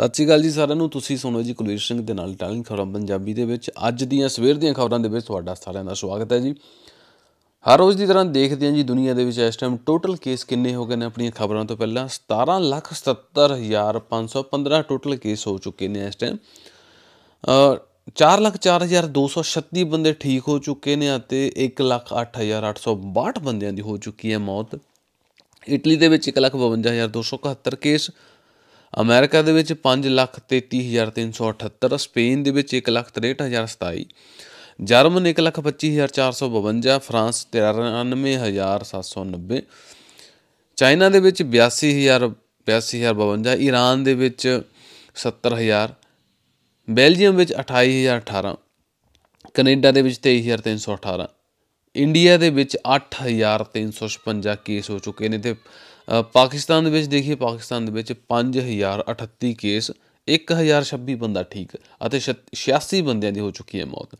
ਸਤਿ ਸ਼੍ਰੀ ਅਕਾਲ ਜੀ ਸਾਰਿਆਂ ਨੂੰ ਤੁਸੀਂ ਸੁਣੋ ਜੀ ਕੁਲਵੀਰ ਸਿੰਘ ਦੇ ਨਾਲ ਟੈਲਿੰਗ ਖਬਰਾਂ ਪੰਜਾਬੀ ਦੇ ਵਿੱਚ ਅੱਜ ਦੀਆਂ ਸਵੇਰ ਦੀਆਂ ਖਬਰਾਂ ਦੇ ਵਿੱਚ ਤੁਹਾਡਾ ਸਾਰਿਆਂ ਦਾ ਸਵਾਗਤ ਹੈ ਜੀ ਹਰ ਰੋਜ਼ ਦੀ ਤਰ੍ਹਾਂ ਦੇਖਦੇ ਹਾਂ ਜੀ ਦੁਨੀਆ ਦੇ ਵਿੱਚ ਇਸ ਟਾਈਮ ਟੋਟਲ ਕੇਸ ਕਿੰਨੇ ਹੋ ਗਏ ਨੇ ਆਪਣੀਆਂ ਖਬਰਾਂ ਤੋਂ ਪਹਿਲਾਂ 1777515 ਟੋਟਲ ਕੇਸ ਹੋ ਚੁੱਕੇ ਨੇ ਇਸ ਟਾਈਮ 404236 ਬੰਦੇ ਠੀਕ ਹੋ ਚੁੱਕੇ ਨੇ ਅਤੇ 108862 ਬੰਦਿਆਂ ਦੀ ਹੋ ਚੁੱਕੀ ਹੈ ਮੌਤ ਇਟਲੀ ਦੇ ਵਿੱਚ 152271 ਕੇਸ ਅਮਰੀਕਾ ਦੇ ਵਿੱਚ 533378 ਸਪੇਨ ਦੇ ਵਿੱਚ 163027 ਜਰਮਨ 125452 ਫਰਾਂਸ 93790 ਚਾਈਨਾ ਦੇ ਵਿੱਚ 82000 82052 ਈਰਾਨ ਦੇ ਵਿੱਚ 70000 ਬੈਲਜੀਅਮ ਵਿੱਚ 28018 ਕੈਨੇਡਾ ਦੇ ਵਿੱਚ 23318 ਇੰਡੀਆ ਦੇ ਵਿੱਚ 8356 ਕੇਸ ਹੋ ਚੁੱਕੇ ਨੇ ਤੇ ਪਾਕਿਸਤਾਨ ਦੇ ਵਿੱਚ ਦੇਖੀਏ ਪਾਕਿਸਤਾਨ ਦੇ ਵਿੱਚ 5038 ਕੇਸ 1026 ਬੰਦਾ ਠੀਕ ਅਤੇ 86 ਬੰਦਿਆਂ ਦੀ ਹੋ ਚੁੱਕੀ ਹੈ ਮੌਤ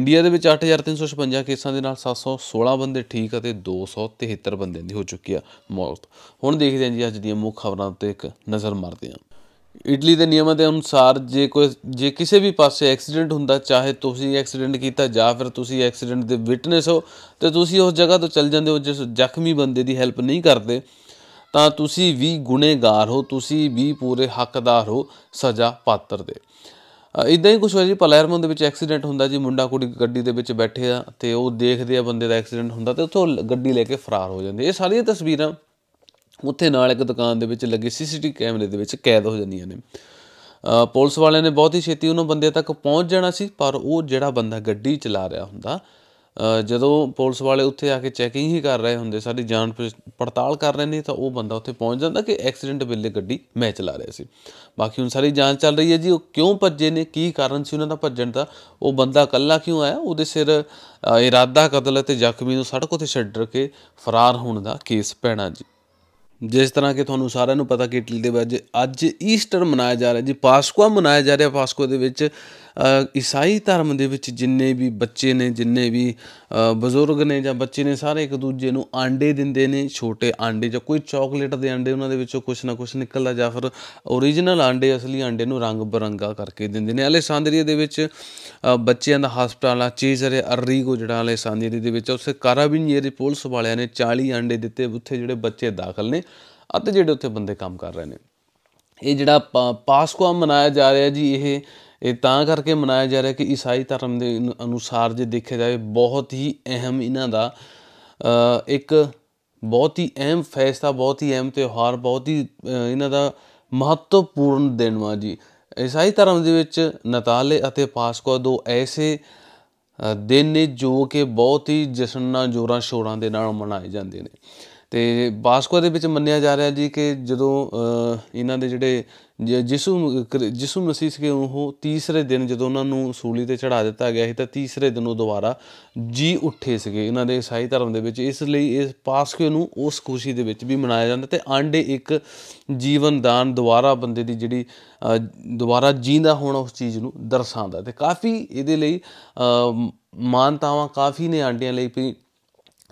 ਇੰਡੀਆ ਦੇ ਵਿੱਚ 8356 ਕੇਸਾਂ ਦੇ ਨਾਲ 716 ਬੰਦੇ ਠੀਕ ਅਤੇ 273 ਬੰਦਿਆਂ ਦੀ ਹੋ ਚੁੱਕੀ ਹੈ ਮੌਤ ਹੁਣ ਦੇਖਦੇ ਹਾਂ ਜੀ ਅੱਜ ਦੀਆਂ ਮੁੱਖ ਖਬਰਾਂ ਤੇ ਇੱਕ ਨਜ਼ਰ ਮਾਰਦੇ ਹਾਂ ਇਟਲੀ ਦੇ ਨਿਯਮਾਂ ਦੇ ਅਨੁਸਾਰ ਜੇ ਕੋਈ ਜੇ ਕਿਸੇ ਵੀ ਪਾਸੇ ਐਕਸੀਡੈਂਟ ਹੁੰਦਾ ਚਾਹੇ ਤੁਸੀਂ ਐਕਸੀਡੈਂਟ ਕੀਤਾ ਜਾਂ ਫਿਰ ਤੁਸੀਂ ਐਕਸੀਡੈਂਟ ਦੇ ਵਿਟਨੈਸ ਹੋ ਤੇ ਤੁਸੀਂ ਉਸ ਜਗ੍ਹਾ ਤੋਂ ਚੱਲ ਜਾਂਦੇ ਹੋ ਜਿਸ ਜ਼ਖਮੀ ਬੰਦੇ ਦੀ ਹੈਲਪ ਨਹੀਂ ਕਰਦੇ ਤਾਂ ਤੁਸੀਂ ਵੀ ਗੁਨੇਗਾਰ ਹੋ ਤੁਸੀਂ ਵੀ ਪੂਰੇ ਹੱਕਦਾਰ ਹੋ ਸਜ਼ਾ ਪਾਤਰ ਦੇ ਇਦਾਂ ਹੀ ਕੁਝ ਹੋਇਆ ਜੀ ਪਲੇਰਮੋ ਦੇ ਵਿੱਚ ਐਕਸੀਡੈਂਟ ਹੁੰਦਾ ਜੀ ਮੁੰਡਾ ਕੁੜੀ ਗੱਡੀ ਦੇ ਵਿੱਚ ਬੈਠੇ ਆ ਤੇ ਉਹ ਦੇਖਦੇ ਆ ਬੰਦੇ ਦਾ ਐਕਸੀਡੈਂਟ ਹੁੰਦਾ ਤੇ ਉੱਥੋਂ ਗੱਡੀ ਲੈ ਕੇ ਫਰਾਰ ਹੋ ਜਾਂਦੇ ਇਹ ਸਾਰੀਆਂ ਤਸਵੀਰਾਂ ਉੱਥੇ ਨਾਲ ਇੱਕ ਦੁਕਾਨ ਦੇ ਵਿੱਚ ਲੱਗੇ ਸੀਸੀਟੀ ਕੈਮਰੇ ਦੇ ਵਿੱਚ ਕੈਦ ਹੋ ਜਾਂਦੀਆਂ ਨੇ ਪੁਲਿਸ ਵਾਲਿਆਂ ਨੇ ਬਹੁਤ ਹੀ ਛੇਤੀ ਉਹਨਾਂ ਬੰਦੇ ਤੱਕ ਪਹੁੰਚ ਜਾਣਾ ਸੀ ਪਰ ਉਹ ਜਿਹੜਾ ਬੰਦਾ ਗੱਡੀ ਚਲਾ ਰਿਹਾ ਹੁੰਦਾ ਜਦੋਂ ਪੁਲਿਸ ਵਾਲੇ ਉੱਥੇ ਆ ਕੇ ਚੈਕਿੰਗ ਹੀ ਕਰ ਰਹੇ ਹੁੰਦੇ ਸਾਡੀ ਜਾਣ ਪੜਤਾਲ ਕਰ ਰਹੇ ਨੇ ਤਾਂ ਉਹ ਬੰਦਾ ਉੱਥੇ ਪਹੁੰਚ ਜਾਂਦਾ ਕਿ ਐਕਸੀਡੈਂਟ ਵੇਲੇ ਗੱਡੀ ਮੈਂ ਚਲਾ ਰਿਹਾ ਸੀ ਬਾਕੀ ਹੁਣ ਸਾਰੀ ਜਾਂਚ ਚੱਲ ਰਹੀ ਹੈ ਜੀ ਉਹ ਕਿਉਂ ਭੱਜੇ ਨੇ ਕੀ ਕਾਰਨ ਸੀ ਉਹਨਾਂ ਦਾ ਭੱਜਣ ਦਾ ਉਹ ਬੰਦਾ ਇਕੱਲਾ ਕਿਉਂ ਆਇਆ ਉਹਦੇ ਸਿਰ ਇਰਾਦਾ ਕਤਲ ਅਤੇ ਜ਼ਖਮੀ ਨੂੰ ਸੜਕ ਉੱਤੇ ਛੱਡ ਕੇ ਫਰਾਰ ਹੋਣ ਦਾ ਕੇਸ ਪੈਣਾ ਜੀ ਜਿਸ ਤਰ੍ਹਾਂ ਕਿ ਤੁਹਾਨੂੰ ਸਾਰਿਆਂ ਨੂੰ ਪਤਾ ਕਿ ਇਟਲੀ ਦੇ ਵਿੱਚ ਅੱਜ ਈਸਟਰ ਮਨਾਇਆ ਜਾ ਰਿਹਾ ਜੀ ਪਾਸਕਵਾ ਮਨਾਇਆ ਜਾ ਰਿਹਾ ਪਾਸਕਵਾ ਦੇ ਵਿੱਚ ਈਸਾਈ ਧਰਮ ਦੇ ਵਿੱਚ ਜਿੰਨੇ ਵੀ ਬੱਚੇ ਨੇ ਜਿੰਨੇ ਵੀ ਬਜ਼ੁਰਗ ਨੇ ਜਾਂ ਬੱਚੇ ਨੇ ਸਾਰੇ ਇੱਕ ਦੂਜੇ ਨੂੰ ਆਂਡੇ ਦਿੰਦੇ ਨੇ ਛੋਟੇ ਆਂਡੇ ਜਾਂ ਕੋਈ ਚਾਕਲੇਟ ਦੇ ਆਂਡੇ ਉਹਨਾਂ ਦੇ ਵਿੱਚੋਂ ਕੁਝ ਨਾ ਕੁਝ ਨਿਕਲਦਾ ਜਾਂ ਫਿਰ origignal ਆਂਡੇ ਅਸਲੀ ਆਂਡੇ ਨੂੰ ਰੰਗ ਬਰੰਗਾ ਕਰਕੇ ਦਿੰਦੇ ਨੇ ਅਲੇਸਾਂਦਰੀਆ ਦੇ ਵਿੱਚ ਬੱਚਿਆਂ ਦਾ ਹਸਪਤਾਲ ਆ ਚੀਜ਼ਰੇ ਅਰਰੀਗੋ ਜਿਹੜਾ ਅਲੇਸਾਂਦਰੀਆ ਦੇ ਵਿੱਚ ਉਸੇ ਕਾਰਾਬਿਨੀਏਰੀ ਪੁਲਿਸ ਵਾਲਿਆਂ ਨੇ 40 ਆਂਡੇ ਦਿੱਤੇ ਉੱਥੇ ਜਿਹੜੇ ਬੱਚੇ ਦਾਖਲ ਨੇ ਅਤੇ ਜਿਹੜੇ ਉੱਥੇ ਬੰਦੇ ਕੰਮ ਕਰ ਰਹੇ ਨੇ ਇਹ ਜਿਹੜਾ ਪਾਸਕਵਾ ਮਨਾਇਆ ਜਾ ਰਿਹਾ ਜੀ ਇਹ ਇਹ ਤਾਂ ਕਰਕੇ ਮਨਾਇਆ ਜਾ ਰਿਹਾ ਕਿ ਈਸਾਈ ਧਰਮ ਦੇ ਅਨੁਸਾਰ ਜੇ ਦੇਖਿਆ ਜਾਵੇ ਬਹੁਤ ਹੀ ਅਹਿਮ ਇਹਨਾਂ ਦਾ ਇੱਕ ਬਹੁਤ ਹੀ ਅਹਿਮ ਫੈਸਲਾ ਬਹੁਤ ਹੀ ਅਹਿਮ ਤਿਉਹਾਰ ਬਹੁਤ ਹੀ ਇਹਨਾਂ ਦਾ ਮਹੱਤਵਪੂਰਨ ਦਿਨ ਵਾ ਜੀ ਈਸਾਈ ਧਰਮ ਦੇ ਵਿੱਚ ਨਤਾਲੇ ਅਤੇ ਪਾਸਕਾ ਦੋ ਐਸੇ ਦਿਨ ਨੇ ਜੋ ਕਿ ਬਹੁਤ ਹੀ ਜਸ਼ਨਾਂ ਜੋਰਾਂ ਸ਼ੋਰਾਂ ਦੇ ਨਾਲ ਮਨਾਏ ਜਾਂਦੇ ਨੇ ਤੇ ਬਾਸਕੋ ਦੇ ਵਿੱਚ ਮੰਨਿਆ ਜਾ ਰਿਹਾ ਜੀ ਕਿ ਜਦੋਂ ਇਹਨਾਂ ਦੇ ਜਿਹੜੇ ਜਿਸੂ ਜਿਸੂ ਮਸੀਹ ਸੀ ਉਹ ਤੀਸਰੇ ਦਿਨ ਜਦੋਂ ਉਹਨਾਂ ਨੂੰ ਸੂਲੀ ਤੇ ਚੜਾ ਦਿੱਤਾ ਗਿਆ ਸੀ ਤਾਂ ਤੀਸਰੇ ਦਿਨ ਉਹ ਦੁਬਾਰਾ ਜੀ ਉੱਠੇ ਸੀਗੇ ਇਹਨਾਂ ਦੇ ਈਸਾਈ ਧਰਮ ਦੇ ਵਿੱਚ ਇਸ ਲਈ ਇਸ ਪਾਸਕੇ ਨੂੰ ਉਸ ਖੁਸ਼ੀ ਦੇ ਵਿੱਚ ਵੀ ਮਨਾਇਆ ਜਾਂਦਾ ਤੇ ਆਂਡੇ ਇੱਕ ਜੀਵਨ ਦਾਨ ਦੁਬਾਰਾ ਬੰਦੇ ਦੀ ਜਿਹੜੀ ਦੁਬਾਰਾ ਜੀਂਦਾ ਹੋਣਾ ਉਸ ਚੀਜ਼ ਨੂੰ ਦਰਸਾਉਂਦਾ ਤੇ ਕਾਫੀ ਇਹਦੇ ਲਈ ਮਾਨਤਾਵਾਂ ਕਾਫੀ ਨੇ ਆਂਡਿਆਂ ਲਈ ਵੀ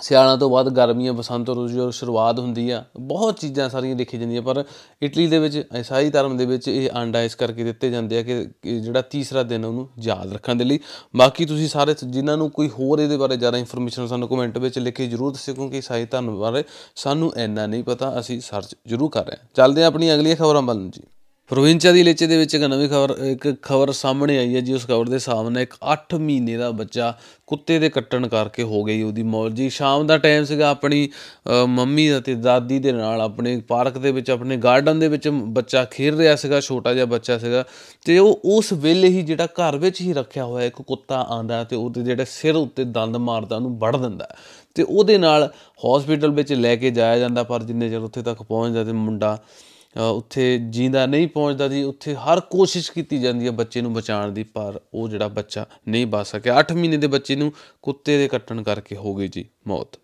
ਸਿਆਲਾਂ ਤੋਂ ਬਾਅਦ ਗਰਮੀਆਂ ਬਸੰਤ ਰੁੱਤ ਦੀ ਸ਼ੁਰੂਆਤ ਹੁੰਦੀ ਆ ਬਹੁਤ ਚੀਜ਼ਾਂ ਸਾਰੀਆਂ ਦੇਖੀ ਜਾਂਦੀਆਂ ਪਰ ਇਟਲੀ ਦੇ ਵਿੱਚ ਇਸਾਈ ਧਰਮ ਦੇ ਵਿੱਚ ਇਹ ਅੰਡਾ ਇਸ ਕਰਕੇ ਦਿੱਤੇ ਜਾਂਦੇ ਆ ਕਿ ਜਿਹੜਾ ਤੀਸਰਾ ਦਿਨ ਉਹਨੂੰ ਯਾਦ ਰੱਖਣ ਦੇ ਲਈ ਬਾਕੀ ਤੁਸੀਂ ਸਾਰੇ ਜਿਨ੍ਹਾਂ ਨੂੰ ਕੋਈ ਹੋਰ ਇਹਦੇ ਬਾਰੇ ਜ਼ਿਆਦਾ ਇਨਫੋਰਮੇਸ਼ਨ ਸਾਨੂੰ ਕਮੈਂਟ ਵਿੱਚ ਲਿਖ ਕੇ ਜ਼ਰੂਰ ਦੱਸਿਓ ਕਿਉਂਕਿ ਇਸਾਈ ਧਰਮ ਬਾਰੇ ਸਾਨੂੰ ਇੰਨਾ ਨਹੀਂ ਪਤਾ ਅਸੀਂ ਸਰਚ ਜ਼ਰੂਰ ਕਰ ਰਹੇ ਹਾਂ ਚੱਲਦੇ ਆ ਆਪਣੀ ਅਗਲੀ ਖਬਰਾਂ ਵੱਲ ਜੀ ਪ੍ਰੋਵਿੰਸ਼ਾ ਦੀ ਲੇਚੇ ਦੇ ਵਿੱਚ ਇੱਕ ਨਵੀਂ ਖਬਰ ਇੱਕ ਖਬਰ ਸਾਹਮਣੇ ਆਈ ਹੈ ਜੀ ਉਸ ਖਬਰ ਦੇ ਸਾਹਮਣੇ ਇੱਕ 8 ਮਹੀਨੇ ਦਾ ਬੱਚਾ ਕੁੱਤੇ ਦੇ ਕੱਟਣ ਕਰਕੇ ਹੋ ਗਈ ਉਹਦੀ ਮੌਤ ਜੀ ਸ਼ਾਮ ਦਾ ਟਾਈਮ ਸੀਗਾ ਆਪਣੀ ਮੰਮੀ ਅਤੇ ਦਾਦੀ ਦੇ ਨਾਲ ਆਪਣੇ ਪਾਰਕ ਦੇ ਵਿੱਚ ਆਪਣੇ ਗਾਰਡਨ ਦੇ ਵਿੱਚ ਬੱਚਾ ਖੇਡ ਰਿਹਾ ਸੀਗਾ ਛੋਟਾ ਜਿਹਾ ਬੱਚਾ ਸੀਗਾ ਤੇ ਉਹ ਉਸ ਵੇਲੇ ਹੀ ਜਿਹੜਾ ਘਰ ਵਿੱਚ ਹੀ ਰੱਖਿਆ ਹੋਇਆ ਇੱਕ ਕੁੱਤਾ ਆਂਦਾ ਤੇ ਉਹਦੇ ਜਿਹੜੇ ਸਿਰ ਉੱਤੇ ਦੰਦ ਮਾਰਦਾ ਉਹਨੂੰ ਵੱਢ ਦਿੰਦਾ ਤੇ ਉਹਦੇ ਨਾਲ ਹਸਪੀਟਲ ਵਿੱਚ ਲੈ ਕੇ ਜਾਇਆ ਜਾਂਦਾ ਪਰ ਜਿੰਨੇ ਜਰ ਉੱਥੇ ਤੱਕ ਪਹੁੰਚਦਾ ਤੇ ਮੁੰਡਾ ਉੱਥੇ ਜਿੰਦਾ ਨਹੀਂ ਪਹੁੰਚਦਾ ਜੀ ਉੱਥੇ ਹਰ ਕੋਸ਼ਿਸ਼ ਕੀਤੀ ਜਾਂਦੀ ਹੈ ਬੱਚੇ ਨੂੰ ਬਚਾਉਣ ਦੀ ਪਰ ਉਹ ਜਿਹੜਾ ਬੱਚਾ ਨਹੀਂ ਬਚ ਸਕਿਆ 8 ਮਹੀਨੇ ਦੇ ਬੱਚੇ ਨੂੰ ਕੁੱਤੇ ਦੇ ਕੱਟਣ ਕਰਕੇ ਹੋ ਗਈ ਜੀ ਮੌਤ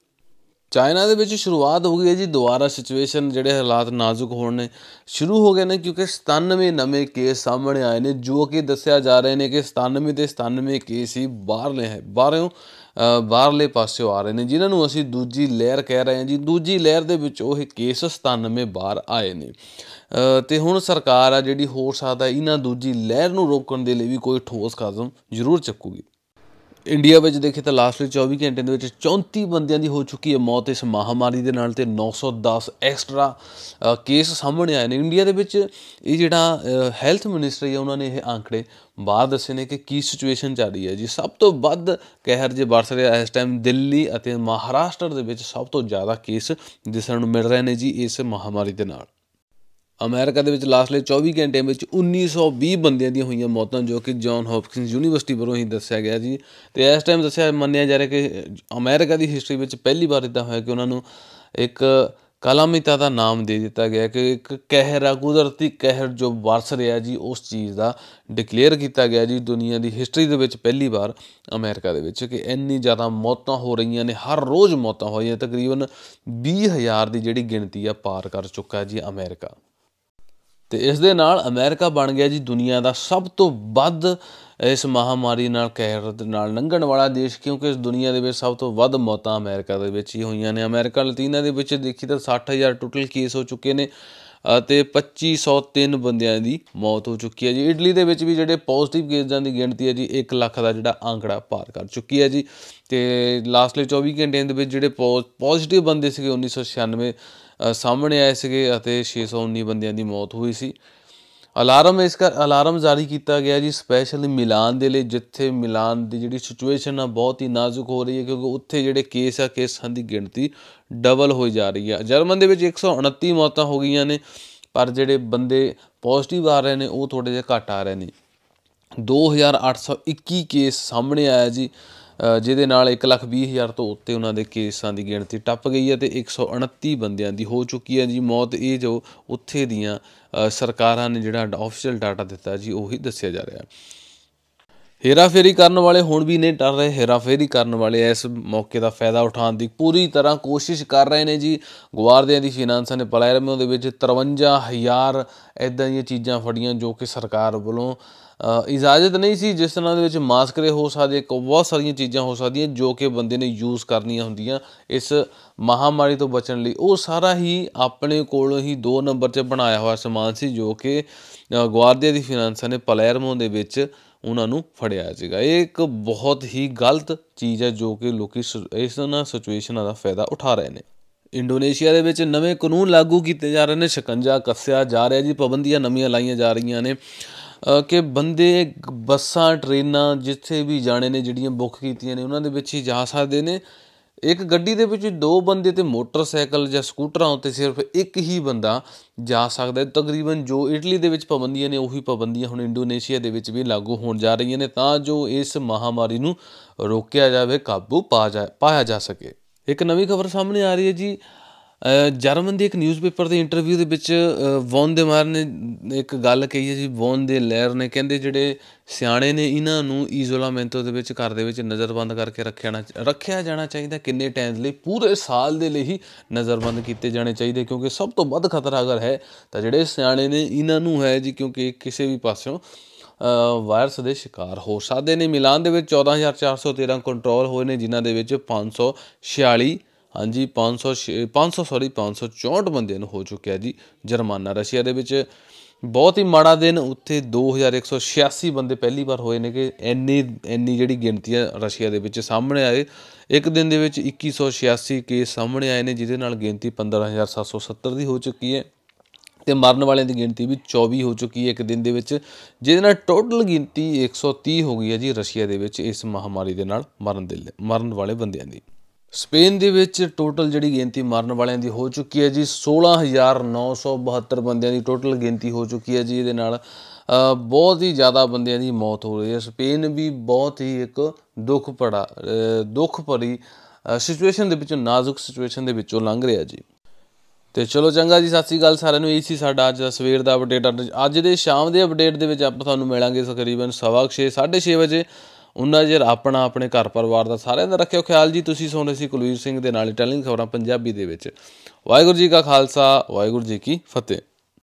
ਚਾਈਨਾ ਦੇ ਵਿੱਚ ਸ਼ੁਰੂਆਤ ਹੋ ਗਈ ਹੈ ਜੀ ਦੁਬਾਰਾ ਸਿਚੁਏਸ਼ਨ ਜਿਹੜੇ ਹਾਲਾਤ ਨਾਜ਼ੁਕ ਹੋਣ ਨੇ ਸ਼ੁਰੂ ਹੋ ਗਏ ਨੇ ਕਿਉਂਕਿ 97 ਨਵੇਂ ਕੇਸ ਸਾਹਮਣੇ ਆਏ ਨੇ ਜੋ ਕਿ ਦੱਸਿਆ ਜਾ ਰਹੇ ਨੇ ਕਿ 97 ਤੇ 97 ਕੇਸ ਹੀ ਬਾਹਰਲੇ ਹੈ ਬਾਹਰੋਂ ਬਾਹਰਲੇ ਪਾਸਿਓਂ ਆ ਰਹੇ ਨੇ ਜਿਨ੍ਹਾਂ ਨੂੰ ਅਸੀਂ ਦੂਜੀ ਲਹਿਰ ਕਹਿ ਰਹੇ ਹਾਂ ਜੀ ਦੂਜੀ ਲਹਿਰ ਦੇ ਵਿੱਚ ਉਹ ਕੇਸ 97 ਬਾਹਰ ਆਏ ਨੇ ਤੇ ਹੁਣ ਸਰਕਾਰ ਆ ਜਿਹੜੀ ਹੋ ਸਕਦਾ ਇਹਨਾਂ ਦੂਜੀ ਲਹਿਰ ਨੂੰ ਰੋਕਣ ਦੇ ਲਈ ਵੀ ਕੋਈ ਠੋਸ ਕਦਮ ਜ਼ਰੂਰ ਚੱਕੂਗੀ ਇੰਡੀਆ ਵਿੱਚ ਦੇਖੇ ਤਾਂ ਲਾਸਟਲੀ 24 ਘੰਟੇ ਦੇ ਵਿੱਚ 34 ਬੰਦਿਆਂ ਦੀ ਹੋ ਚੁੱਕੀ ਹੈ ਮੌਤ ਇਸ ਮਹਾਮਾਰੀ ਦੇ ਨਾਲ ਤੇ 910 ਐਕਸਟਰਾ ਕੇਸ ਸਾਹਮਣੇ ਆਏ ਨੇ ਇੰਡੀਆ ਦੇ ਵਿੱਚ ਇਹ ਜਿਹੜਾ ਹੈਲਥ ਮਿਨਿਸਟਰੀ ਹੈ ਉਹਨਾਂ ਨੇ ਇਹ ਆંકੜੇ ਬਾਹਰ ਦੱਸੇ ਨੇ ਕਿ ਕੀ ਸਿਚੁਏਸ਼ਨ ਚੱਲ ਰਹੀ ਹੈ ਜੀ ਸਭ ਤੋਂ ਵੱਧ ਕਹਿਰ ਜੇ ਵਰਸ ਰਿਹਾ ਇਸ ਟਾਈਮ ਦਿੱਲੀ ਅਤੇ ਮਹਾਰਾਸ਼ਟਰ ਦੇ ਵਿੱਚ ਸਭ ਤੋਂ ਜ਼ਿਆਦਾ ਕੇਸ ਦਿਸਣ ਨੂੰ ਮਿਲ ਰਹੇ ਨੇ ਜੀ ਇਸ ਮਹਾਮਾਰੀ ਦੇ ਨਾਲ ਅਮਰੀਕਾ ਦੇ ਵਿੱਚ ਲਾਸਟਲੇ 24 ਘੰਟਿਆਂ ਵਿੱਚ 1920 ਬੰਦਿਆਂ ਦੀਆਂ ਹੋਈਆਂ ਮੌਤਾਂ ਜੋ ਕਿ ਜੌਨ ਹੌਪਕਿੰਸ ਯੂਨੀਵਰਸਿਟੀ ਵੱਲੋਂ ਹੀ ਦੱਸਿਆ ਗਿਆ ਜੀ ਤੇ ਇਸ ਟਾਈਮ ਦੱਸਿਆ ਮੰਨਿਆ ਜਾ ਰਿਹਾ ਕਿ ਅਮਰੀਕਾ ਦੀ ਹਿਸਟਰੀ ਵਿੱਚ ਪਹਿਲੀ ਵਾਰ ਇਦਾਂ ਹੋਇਆ ਕਿ ਉਹਨਾਂ ਨੂੰ ਇੱਕ ਕਲਾਮਿਤਾ ਦਾ ਨਾਮ ਦੇ ਦਿੱਤਾ ਗਿਆ ਕਿ ਇੱਕ ਕਹਿਰ ਆ ਕੁਦਰਤੀ ਕਹਿਰ ਜੋ ਵਰਸ ਰਿਹਾ ਜੀ ਉਸ ਚੀਜ਼ ਦਾ ਡਿਕਲੇਅਰ ਕੀਤਾ ਗਿਆ ਜੀ ਦੁਨੀਆ ਦੀ ਹਿਸਟਰੀ ਦੇ ਵਿੱਚ ਪਹਿਲੀ ਵਾਰ ਅਮਰੀਕਾ ਦੇ ਵਿੱਚ ਕਿ ਇੰਨੀ ਜ਼ਿਆਦਾ ਮੌਤਾਂ ਹੋ ਰਹੀਆਂ ਨੇ ਹਰ ਰੋਜ਼ ਮੌਤਾਂ ਹੋਈਆਂ ਤਕਰੀਬਨ 20000 ਦੀ ਜਿਹੜੀ ਗਿਣਤੀ ਆ ਪਾਰ ਕਰ ਚੁੱਕਾ ਜੀ ਅਮਰੀਕਾ ਤੇ ਇਸ ਦੇ ਨਾਲ ਅਮਰੀਕਾ ਬਣ ਗਿਆ ਜੀ ਦੁਨੀਆ ਦਾ ਸਭ ਤੋਂ ਵੱਧ ਇਸ ਮਹਾਮਾਰੀ ਨਾਲ ਕਹਿਰ ਦੇ ਨਾਲ ਲੰਘਣ ਵਾਲਾ ਦੇਸ਼ ਕਿਉਂਕਿ ਇਸ ਦੁਨੀਆ ਦੇ ਵਿੱਚ ਸਭ ਤੋਂ ਵੱਧ ਮੌਤਾਂ ਅਮਰੀਕਾ ਦੇ ਵਿੱਚ ਹੀ ਹੋਈਆਂ ਨੇ ਅਮਰੀਕਾ ਲਤੀਨਾ ਦੇ ਵਿੱਚ ਦੇਖੀ ਤਾਂ 60000 ਟੋਟਲ ਕੇਸ ਹੋ ਚੁੱਕੇ ਨੇ ਅਤੇ 2503 ਬੰਦਿਆਂ ਦੀ ਮੌਤ ਹੋ ਚੁੱਕੀ ਹੈ ਜੀ ਇਟਲੀ ਦੇ ਵਿੱਚ ਵੀ ਜਿਹੜੇ ਪੋਜ਼ਿਟਿਵ ਕੇਸਾਂ ਦੀ ਗਿਣਤੀ ਹੈ ਜੀ 1 ਲੱਖ ਦਾ ਜਿਹੜਾ ਅੰਕੜਾ ਪਾਰ ਕਰ ਚੁੱਕੀ ਹੈ ਜੀ ਤੇ ਲਾਸਟਲੀ 24 ਘੰਟਿਆਂ ਦੇ ਵਿੱਚ ਜਿਹੜੇ ਪੋਜ਼ਿਟਿਵ ਬੰਦੇ ਸੀਗੇ 1996 ਸਾਹਮਣੇ ਆਏ ਸੀਗੇ ਅਤੇ 619 ਬੰਦਿਆਂ ਦੀ ਮੌਤ ਹੋਈ ਸੀ ਅਲਾਰਮ ਇਸ ਕਰ ਅਲਾਰਮ ਜਾਰੀ ਕੀਤਾ ਗਿਆ ਜੀ ਸਪੈਸ਼ਲੀ ਮਿਲਾਨ ਦੇ ਲਈ ਜਿੱਥੇ ਮਿਲਾਨ ਦੀ ਜਿਹੜੀ ਸਿਚੁਏਸ਼ਨ ਆ ਬਹੁਤ ਹੀ ਨਾਜ਼ੁਕ ਹੋ ਰਹੀ ਹੈ ਕਿਉਂਕਿ ਉੱਥੇ ਜਿਹੜੇ ਕੇਸ ਆ ਕੇਸਾਂ ਦੀ ਗਿਣਤੀ ਡਬਲ ਹੋਈ ਜਾ ਰਹੀ ਆ ਜਰਮਨ ਦੇ ਵਿੱਚ 129 ਮੌਤਾਂ ਹੋ ਗਈਆਂ ਨੇ ਪਰ ਜਿਹੜੇ ਬੰਦੇ ਪੋਜ਼ਿਟਿਵ ਆ ਰਹੇ ਨੇ ਉਹ ਥੋੜੇ ਜਿਹਾ ਘੱਟ ਆ ਰਹੇ ਨੇ 2821 ਕੇਸ ਸਾਹਮਣੇ ਆਇਆ ਜੀ ਜਿਹਦੇ ਨਾਲ 120000 ਤੋਂ ਉੱਤੇ ਉਹਨਾਂ ਦੇ ਕੇਸਾਂ ਦੀ ਗਿਣਤੀ ਟੱਪ ਗਈ ਹੈ ਤੇ 129 ਬੰਦਿਆਂ ਦੀ ਹੋ ਚੁੱਕੀ ਹੈ ਜੀ ਮੌਤ ਇਹ ਜੋ ਉੱਥੇ ਦੀਆਂ ਸਰਕਾਰਾਂ ਨੇ ਜਿਹੜਾ ਆਫੀਸ਼ੀਅਲ ਡਾਟਾ ਦਿੱਤਾ ਜੀ ਉਹੀ ਦੱਸਿਆ ਜਾ ਰਿਹਾ ਹੈ ਹੇਰਾਫੇਰੀ ਕਰਨ ਵਾਲੇ ਹੁਣ ਵੀ ਨਹੀਂ ਡਰ ਰਹੇ ਹੇਰਾਫੇਰੀ ਕਰਨ ਵਾਲੇ ਇਸ ਮੌਕੇ ਦਾ ਫਾਇਦਾ ਉਠਾਉਣ ਦੀ ਪੂਰੀ ਤਰ੍ਹਾਂ ਕੋਸ਼ਿਸ਼ ਕਰ ਰਹੇ ਨੇ ਜੀ ਗਵਾਰਦਿਆਂ ਦੀ ਫਾਈਨਾਂਸਾਂ ਨੇ ਪਲੈਰਮੋ ਦੇ ਵਿੱਚ 53000 ਇਦਾਂ ਦੀਆਂ ਚੀਜ਼ਾਂ ਫੜੀਆਂ ਜੋ ਕਿ ਸਰਕਾਰ ਵੱਲੋਂ ਇਜਾਜ਼ਤ ਨਹੀਂ ਸੀ ਜਿਸ ਤਰ੍ਹਾਂ ਦੇ ਵਿੱਚ ਮਾਸਕਰੇ ਹੋ ਸਕਦੇ ਬਹੁਤ ਸਾਰੀਆਂ ਚੀਜ਼ਾਂ ਹੋ ਸਕਦੀਆਂ ਜੋ ਕਿ ਬੰਦੇ ਨੇ ਯੂਜ਼ ਕਰਨੀਆਂ ਹੁੰਦੀਆਂ ਇਸ ਮਹਾਮਾਰੀ ਤੋਂ ਬਚਣ ਲਈ ਉਹ ਸਾਰਾ ਹੀ ਆਪਣੇ ਕੋਲ ਹੀ 2 ਨੰਬਰ 'ਚ ਬਣਾਇਆ ਹੋਇਆ ਸਮਾਨ ਸੀ ਜੋ ਕਿ ਗਵਾਰਦੀਆ ਦੀ ਫਾਈਨਾਂਸਾਂ ਨੇ ਪਲੇਰਮੋ ਦੇ ਵਿੱਚ ਉਹਨਾਂ ਨੂੰ ਫੜਿਆ ਸੀਗਾ ਇਹ ਇੱਕ ਬਹੁਤ ਹੀ ਗਲਤ ਚੀਜ਼ ਹੈ ਜੋ ਕਿ ਲੋਕੀ ਇਸ ਨਾਲ ਸਿਚੁਏਸ਼ਨਾਂ ਦਾ ਫਾਇਦਾ ਉਠਾ ਰਹੇ ਨੇ ਇੰਡੋਨੇਸ਼ੀਆ ਦੇ ਵਿੱਚ ਨਵੇਂ ਕਾਨੂੰਨ ਲਾਗੂ ਕੀਤੇ ਜਾ ਰਹੇ ਨੇ ਸ਼ਿਕੰਜਾ ਕੱਸਿਆ ਜਾ ਰਿਹਾ ਜੀ ਪਾਬੰਦੀਆਂ ਨਵੀਆਂ ਲਾਈਆਂ ਜਾ ਰਹੀਆਂ ਨੇ ਕਿ ਬੰਦੇ ਬੱਸਾਂ ਟ੍ਰੇਨਾਂ ਜਿੱਥੇ ਵੀ ਜਾਣੇ ਨੇ ਜਿਹੜੀਆਂ ਬੁੱਕ ਕੀਤੀਆਂ ਨੇ ਉਹਨਾਂ ਦੇ ਵਿੱਚ ਹੀ ਜਾ ਸਕਦੇ ਨੇ ਇੱਕ ਗੱਡੀ ਦੇ ਵਿੱਚ ਦੋ ਬੰਦੇ ਤੇ ਮੋਟਰਸਾਈਕਲ ਜਾਂ ਸਕੂਟਰਾਂ ਉੱਤੇ ਸਿਰਫ ਇੱਕ ਹੀ ਬੰਦਾ ਜਾ ਸਕਦਾ ਹੈ ਤਕਰੀਬਨ ਜੋ ਇਟਲੀ ਦੇ ਵਿੱਚ ਪਾਬੰਦੀਆਂ ਨੇ ਉਹੀ ਪਾਬੰਦੀਆਂ ਹੁਣ ਇੰਡੋਨੇਸ਼ੀਆ ਦੇ ਵਿੱਚ ਵੀ ਲਾਗੂ ਹੋਣ ਜਾ ਰਹੀਆਂ ਨੇ ਤਾਂ ਜੋ ਇਸ ਮਹਾਮਾਰੀ ਨੂੰ ਰੋਕਿਆ ਜਾਵੇ ਕਾਬੂ ਪਾਇਆ ਜਾ ਸਕੇ ਇੱਕ ਨਵੀਂ ਖਬਰ ਸਾਹਮਣੇ ਆ ਰਹੀ ਹੈ ਜੀ ਜਰਮਨ ਦੀ ਇੱਕ ਨਿਊਜ਼ਪੇਪਰ ਦੇ ਇੰਟਰਵਿਊ ਦੇ ਵਿੱਚ ਵੌਨ ਦੇ ਮਾਰ ਨੇ ਇੱਕ ਗੱਲ ਕਹੀ ਹੈ ਜੀ ਵੌਨ ਦੇ ਲੇਅਰ ਨੇ ਕਹਿੰਦੇ ਜਿਹੜੇ ਸਿਆਣੇ ਨੇ ਇਹਨਾਂ ਨੂੰ ਇਜ਼ੋਲਾਮੈਂਟੋ ਦੇ ਵਿੱਚ ਘਰ ਦੇ ਵਿੱਚ ਨਜ਼ਰਬੰਦ ਕਰਕੇ ਰੱਖਿਆਣਾ ਰੱਖਿਆ ਜਾਣਾ ਚਾਹੀਦਾ ਕਿੰਨੇ ਟਾਈਮ ਲਈ ਪੂਰੇ ਸਾਲ ਦੇ ਲਈ ਹੀ ਨਜ਼ਰਬੰਦ ਕੀਤੇ ਜਾਣੇ ਚਾਹੀਦੇ ਕਿਉਂਕਿ ਸਭ ਤੋਂ ਵੱਧ ਖਤਰਾ ਅਗਰ ਹੈ ਤਾਂ ਜਿਹੜੇ ਸਿਆਣੇ ਨੇ ਇਹਨਾਂ ਨੂੰ ਹੈ ਜੀ ਕਿਉਂਕਿ ਕਿਸੇ ਵੀ ਪਾਸਿਓਂ ਵਾਇਰਸ ਦੇ ਸ਼ਿਕਾਰ ਹੋ ਸਕਦੇ ਨੇ ਮਿਲਾਨ ਦੇ ਵਿੱਚ 14413 ਕੰਟਰੋਲ ਹੋਏ ਨੇ ਜਿਨ੍ਹਾਂ ਦੇ ਵਿੱਚ 546 ਹਾਂਜੀ 500 500 ਸੌਰੀ 564 ਬੰਦਿਆਂ ਨੂੰ ਹੋ ਚੁੱਕਿਆ ਜੀ ਜਰਮਾਨਾ ਰਸ਼ੀਆ ਦੇ ਵਿੱਚ ਬਹੁਤ ਹੀ ਮਾੜਾ ਦਿਨ ਉੱਥੇ 2186 ਬੰਦੇ ਪਹਿਲੀ ਵਾਰ ਹੋਏ ਨੇ ਕਿ ਐਨੀ ਐਨੀ ਜਿਹੜੀ ਗਿਣਤੀ ਹੈ ਰਸ਼ੀਆ ਦੇ ਵਿੱਚ ਸਾਹਮਣੇ ਆਏ ਇੱਕ ਦਿਨ ਦੇ ਵਿੱਚ 2186 ਕੇਸ ਸਾਹਮਣੇ ਆਏ ਨੇ ਜਿਹਦੇ ਨਾਲ ਗਿਣਤੀ 15770 ਦੀ ਹੋ ਚੁੱਕੀ ਹੈ ਤੇ ਮਰਨ ਵਾਲਿਆਂ ਦੀ ਗਿਣਤੀ ਵੀ 24 ਹੋ ਚੁੱਕੀ ਹੈ ਇੱਕ ਦਿਨ ਦੇ ਵਿੱਚ ਜਿਹਦੇ ਨਾਲ ਟੋਟਲ ਗਿਣਤੀ 130 ਹੋ ਗਈ ਹੈ ਜੀ ਰਸ਼ੀਆ ਦੇ ਵਿੱਚ ਇਸ ਮਹਾਮਾਰੀ ਦੇ ਨਾਲ ਮਰਨ ਦੇ ਮਰਨ ਵਾਲੇ ਬੰਦਿਆਂ ਦੀ ਸਪੇਨ ਦੇ ਵਿੱਚ ਟੋਟਲ ਜਿਹੜੀ ਗਿਣਤੀ ਮਰਨ ਵਾਲਿਆਂ ਦੀ ਹੋ ਚੁੱਕੀ ਹੈ ਜੀ 16972 ਬੰਦਿਆਂ ਦੀ ਟੋਟਲ ਗਿਣਤੀ ਹੋ ਚੁੱਕੀ ਹੈ ਜੀ ਇਹਦੇ ਨਾਲ ਬਹੁਤ ਹੀ ਜ਼ਿਆਦਾ ਬੰਦਿਆਂ ਦੀ ਮੌਤ ਹੋ ਰਹੀ ਹੈ ਸਪੇਨ ਵੀ ਬਹੁਤ ਹੀ ਇੱਕ ਦੁੱਖ ਭੜਾ ਦੁੱਖ ਭਰੀ ਸਿਚੁਏਸ਼ਨ ਦੇ ਵਿੱਚੋਂ ਨਾਜ਼ੁਕ ਸਿਚੁਏਸ਼ਨ ਦੇ ਵਿੱਚੋਂ ਲੰਘ ਰਿਹਾ ਜੀ ਤੇ ਚਲੋ ਚੰਗਾ ਜੀ ਸਤਿ ਸ੍ਰੀ ਅਕਾਲ ਸਾਰਿਆਂ ਨੂੰ ਇਹ ਸੀ ਸਾਡਾ ਅੱਜ ਦਾ ਸਵੇਰ ਦਾ ਅਪਡੇਟ ਅੱਜ ਦੇ ਸ਼ਾਮ ਦੇ ਅਪਡੇਟ ਦੇ ਵਿੱਚ ਆਪਾਂ ਤੁਹਾਨੂੰ ਮਿਲਾਂਗੇ ਤਕਰੀਬਨ 6:30 6:30 ਵਜੇ ਉਹਨਾਂ ਜੇ ਆਪਣਾ ਆਪਣੇ ਘਰ ਪਰਿਵਾਰ ਦਾ ਸਾਰਿਆਂ ਦਾ ਰੱਖਿਓ ਖਿਆਲ ਜੀ ਤੁਸੀਂ ਰਹੇ ਸੀ ਕੁਲਵੀਰ ਸਿੰਘ ਦੇ ਨਾਲ ਟੈਲਿੰਗ ਖਬਰਾਂ ਪੰਜਾਬੀ ਦੇ ਵਿੱਚ ਵਾਹਿਗੁਰੂ ਜੀ ਕਾ ਖਾਲਸਾ ਵਾਹਿਗੁਰੂ ਜੀ ਕੀ ਫਤਿਹ